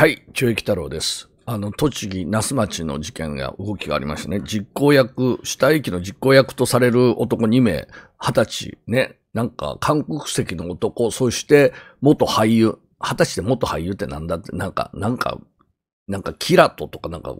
はい、中駅太郎です。あの、栃木、那須町の事件が、動きがありましたね。実行役、死体遺棄の実行役とされる男2名、20歳、ね、なんか、韓国籍の男、そして、元俳優、20歳で元俳優ってなんだって、なんか、なんか、なんか、キラトとかなんか、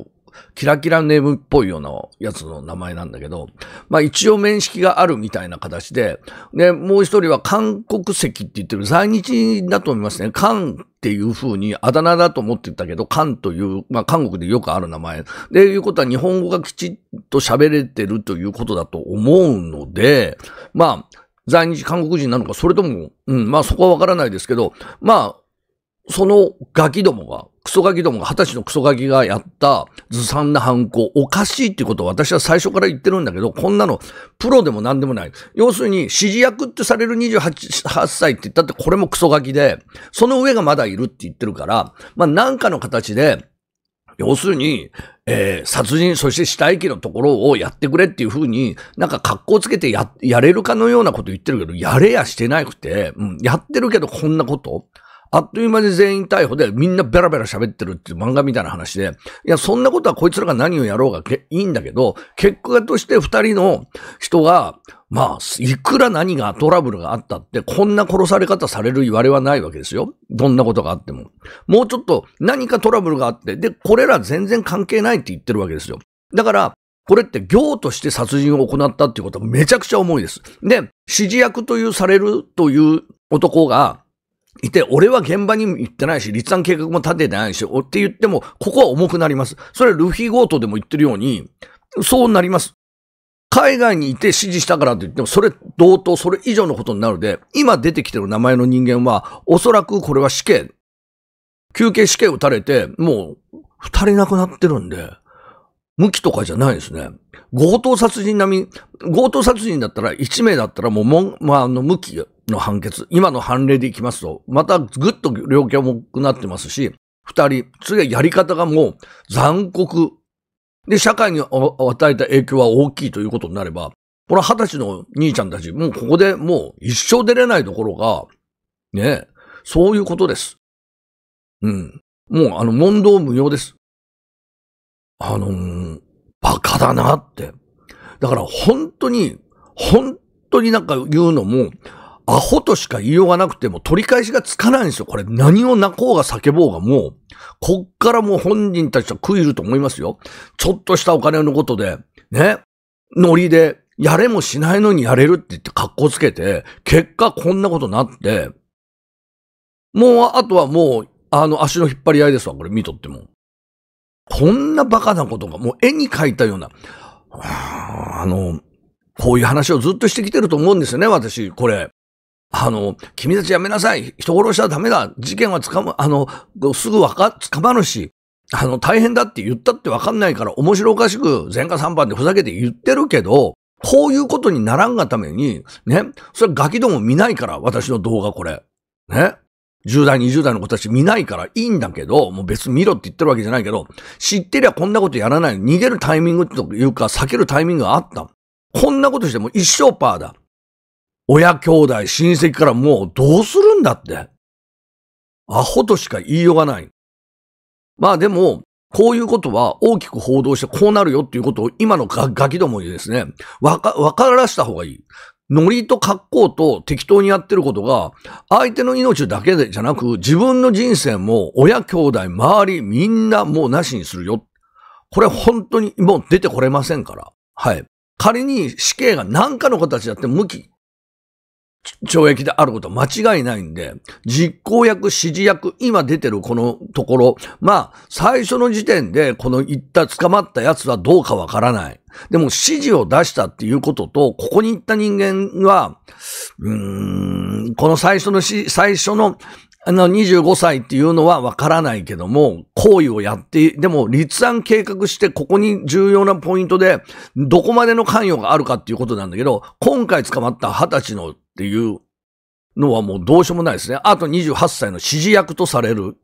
キラキラネームっぽいようなやつの名前なんだけど、まあ一応面識があるみたいな形で、で、もう一人は韓国籍って言ってる、在日だと思いますね。韓っていうふうにあだ名だと思ってたけど、韓という、まあ韓国でよくある名前。で、いうことは日本語がきちっと喋れてるということだと思うので、まあ、在日韓国人なのか、それとも、うん、まあそこはわからないですけど、まあ、そのガキどもがクソガキどもが、二十歳のクソガキがやったずさんな犯行、おかしいってことを私は最初から言ってるんだけど、こんなの、プロでも何でもない。要するに、指示役ってされる28歳って言ったって、これもクソガキで、その上がまだいるって言ってるから、まあ、なんかの形で、要するに、えー、殺人、そして死体遺のところをやってくれっていうふうに、なんか格好つけてや、やれるかのようなこと言ってるけど、やれやしてなくて、うん、やってるけどこんなことあっという間に全員逮捕でみんなベラベラ喋ってるっていう漫画みたいな話で、いや、そんなことはこいつらが何をやろうがいいんだけど、結果として二人の人が、まあ、いくら何がトラブルがあったって、こんな殺され方される言われはないわけですよ。どんなことがあっても。もうちょっと何かトラブルがあって、で、これら全然関係ないって言ってるわけですよ。だから、これって行として殺人を行ったっていうことはめちゃくちゃ重いです。で、指示役というされるという男が、いて、俺は現場に行ってないし、立案計画も立ててないし、って言っても、ここは重くなります。それはルフィ強盗でも言ってるように、そうなります。海外にいて指示したからって言っても、それ同等、それ以上のことになるで、今出てきてる名前の人間は、おそらくこれは死刑。休憩死刑打たれて、もう、二人亡くなってるんで、無期とかじゃないですね。強盗殺人並み、強盗殺人だったら、一名だったらもうもん、まあ、あの、無期の判決、今の判例でいきますと、またぐっと量刑重くなってますし、二人、それはやり方がもう残酷。で、社会に与えた影響は大きいということになれば、この二十歳の兄ちゃんたち、もうここでもう一生出れないところが、ねえ、そういうことです。うん。もうあの、問答無用です。あのー、バカだなって。だから本当に、本当になんか言うのも、アホとしか言いようがなくても取り返しがつかないんですよ。これ何を泣こうが叫ぼうがもう、こっからもう本人たちは食いると思いますよ。ちょっとしたお金のことで、ね、ノリで、やれもしないのにやれるって言って格好つけて、結果こんなことなって、もうあとはもう、あの足の引っ張り合いですわ、これ見とっても。こんなバカなことが、もう絵に描いたような、あの、こういう話をずっとしてきてると思うんですよね、私、これ。あの、君たちやめなさい。人殺しはダメだ。事件は捕む、あの、すぐわか、捕まるし、あの、大変だって言ったってわかんないから面白おかしく前科3番でふざけて言ってるけど、こういうことにならんがために、ね、それガキども見ないから、私の動画これ。ね。10代、20代の子たち見ないからいいんだけど、もう別に見ろって言ってるわけじゃないけど、知ってりゃこんなことやらない。逃げるタイミングというか、避けるタイミングがあった。こんなことしても一生パーだ。親兄弟、親戚からもうどうするんだって。アホとしか言いようがない。まあでも、こういうことは大きく報道してこうなるよっていうことを今のガキどもにですね、わか、わからした方がいい。ノリと格好と適当にやってることが、相手の命だけでじゃなく、自分の人生も親兄弟、周り、みんなもうなしにするよ。これ本当にもう出てこれませんから。はい。仮に死刑が何かの形だって無期懲役であることは間違いないんで、実行役、指示役、今出てるこのところ、まあ、最初の時点で、この言った捕まった奴はどうかわからない。でも指示を出したっていうことと、ここに行った人間は、うーん、この最初のし、最初の、あの、25歳っていうのはわからないけども、行為をやって、でも立案計画して、ここに重要なポイントで、どこまでの関与があるかっていうことなんだけど、今回捕まった20歳のっていうのはもうどうしようもないですね。あと28歳の指示役とされる。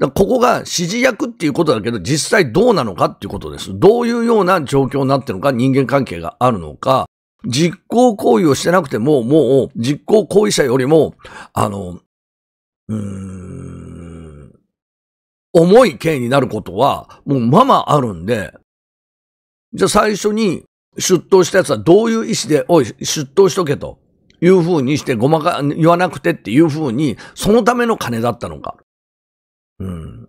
ここが指示役っていうことだけど、実際どうなのかっていうことです。どういうような状況になってるのか、人間関係があるのか、実行行為をしてなくても、もう実行行為者よりも、あの、うーん、重い刑になることは、もうままあるんで、じゃあ最初に出頭したやつはどういう意思で、おい、出頭しとけと。いうふうにしてごまか、言わなくてっていうふうに、そのための金だったのか。うん。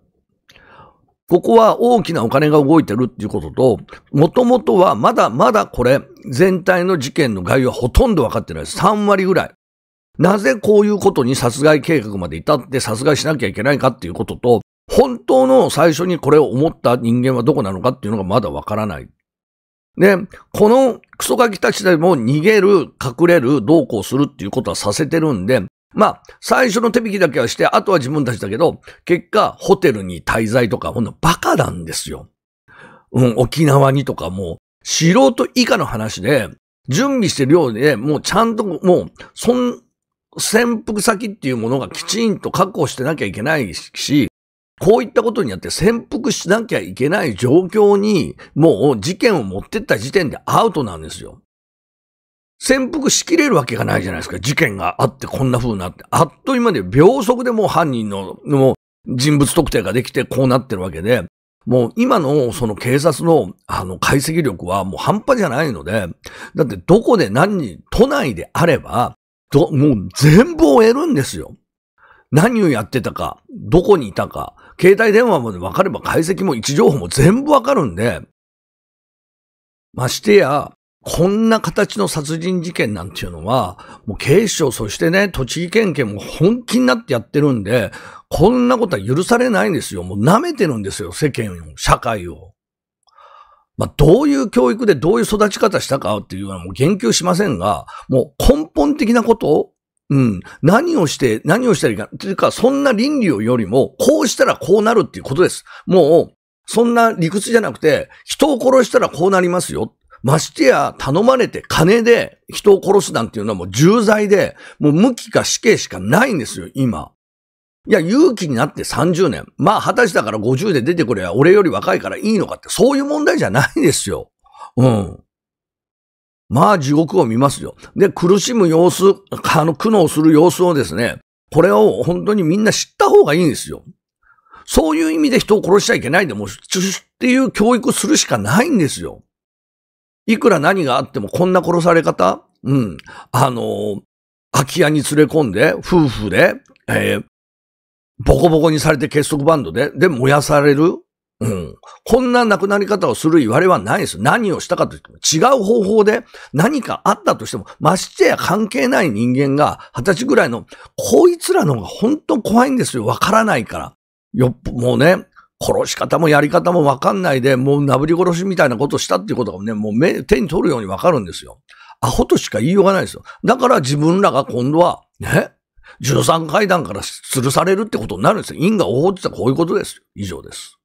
ここは大きなお金が動いてるっていうことと、もともとはまだまだこれ、全体の事件の概要はほとんど分かってないです。3割ぐらい。なぜこういうことに殺害計画まで至って殺害しなきゃいけないかっていうことと、本当の最初にこれを思った人間はどこなのかっていうのがまだ分からない。で、このクソガキたちでも逃げる、隠れる、どうこうするっていうことはさせてるんで、まあ、最初の手引きだけはして、あとは自分たちだけど、結果、ホテルに滞在とか、ほんのバカなんですよ。うん、沖縄にとかもう、素人以下の話で、準備してるようで、もうちゃんと、もう、そん、潜伏先っていうものがきちんと確保してなきゃいけないし、こういったことによって潜伏しなきゃいけない状況に、もう事件を持ってった時点でアウトなんですよ。潜伏しきれるわけがないじゃないですか。事件があってこんな風になって。あっという間で秒速でもう犯人の、もう人物特定ができてこうなってるわけで、もう今のその警察のあの解析力はもう半端じゃないので、だってどこで何に、都内であれば、ど、もう全部終えるんですよ。何をやってたか、どこにいたか、携帯電話も分かれば解析も位置情報も全部分かるんで、ましてや、こんな形の殺人事件なんていうのは、もう警視庁、そしてね、栃木県警も本気になってやってるんで、こんなことは許されないんですよ。もう舐めてるんですよ、世間を、社会を。まあ、どういう教育でどういう育ち方したかっていうのはもう言及しませんが、もう根本的なことをうん。何をして、何をしたらいいか。というか、そんな倫理よりも、こうしたらこうなるっていうことです。もう、そんな理屈じゃなくて、人を殺したらこうなりますよ。ましてや、頼まれて金で人を殺すなんていうのはもう重罪で、もう無期か死刑しかないんですよ、今。いや、勇気になって30年。まあ、二十歳だから50で出てくれは俺より若いからいいのかって、そういう問題じゃないですよ。うん。まあ地獄を見ますよ。で、苦しむ様子、あの、苦悩する様子をですね、これを本当にみんな知った方がいいんですよ。そういう意味で人を殺しちゃいけないでも、っていう教育するしかないんですよ。いくら何があってもこんな殺され方うん。あの、空き家に連れ込んで、夫婦で、えー、ボコボコにされて結束バンドで、で、燃やされるうん。こんな亡くなり方をする言われはないです。何をしたかといっても、違う方法で何かあったとしても、ましてや関係ない人間が、二十歳ぐらいの、こいつらの方が本当怖いんですよ。わからないから。よっぽ、もうね、殺し方もやり方もわかんないで、もう殴り殺しみたいなことしたっていうことがね、もう目、手に取るようにわかるんですよ。アホとしか言いようがないですよ。だから自分らが今度は、ね、13階段から吊るされるってことになるんですよ。因果応報って言ったらこういうことです。以上です。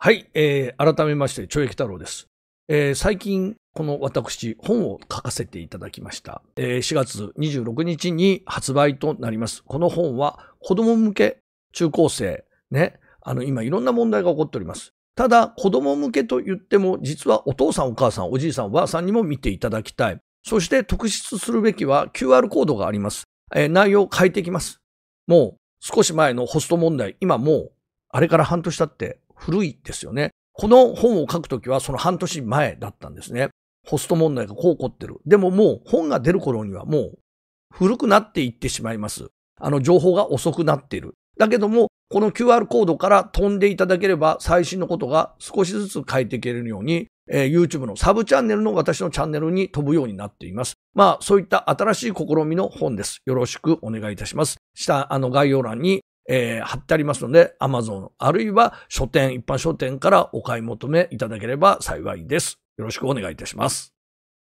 はい、えー、改めまして、懲役太郎です。えー、最近、この私、本を書かせていただきました。えー、4月26日に発売となります。この本は、子供向け、中高生、ね、あの、今いろんな問題が起こっております。ただ、子供向けと言っても、実はお父さん、お母さん、おじいさん、おばあさんにも見ていただきたい。そして、特筆するべきは QR コードがあります。えー、内容を変えていきます。もう、少し前のホスト問題、今もう、あれから半年経って古いですよね。この本を書くときはその半年前だったんですね。ホスト問題がこう起こってる。でももう本が出る頃にはもう古くなっていってしまいます。あの情報が遅くなっている。だけども、この QR コードから飛んでいただければ最新のことが少しずつ変えていけるように、えー、YouTube のサブチャンネルの私のチャンネルに飛ぶようになっています。まあ、そういった新しい試みの本です。よろしくお願いいたします。下、あの概要欄にえー、貼ってありますので、アマゾン、あるいは書店、一般書店からお買い求めいただければ幸いです。よろしくお願いいたします。